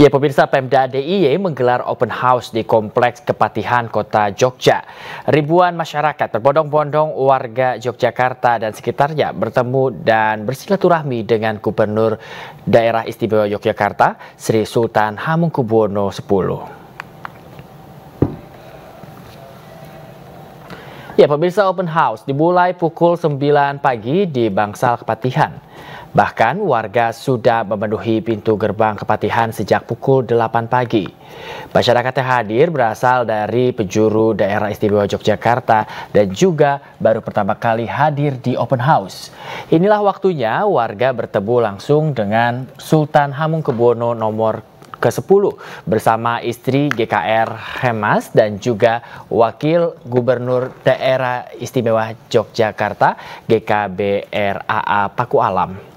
Ya pemirsa Pemda DIY menggelar open house di Kompleks Kepatihan Kota Jogja. Ribuan masyarakat berbondong-bondong warga Yogyakarta dan sekitarnya bertemu dan bersilaturahmi dengan Gubernur Daerah Istimewa Yogyakarta Sri Sultan Hamengkubuwono X. Ya, pemirsa open house dimulai pukul 9 pagi di Bangsal Kepatihan. Bahkan warga sudah memenuhi pintu gerbang Kepatihan sejak pukul 8 pagi. Masyarakat yang hadir berasal dari penjuru daerah istimewa Yogyakarta dan juga baru pertama kali hadir di open house. Inilah waktunya warga bertemu langsung dengan Sultan Hamengkubuwono nomor ke-10 bersama istri GKR Hemas dan juga Wakil Gubernur Daerah Istimewa Yogyakarta GKBRAA Paku Alam.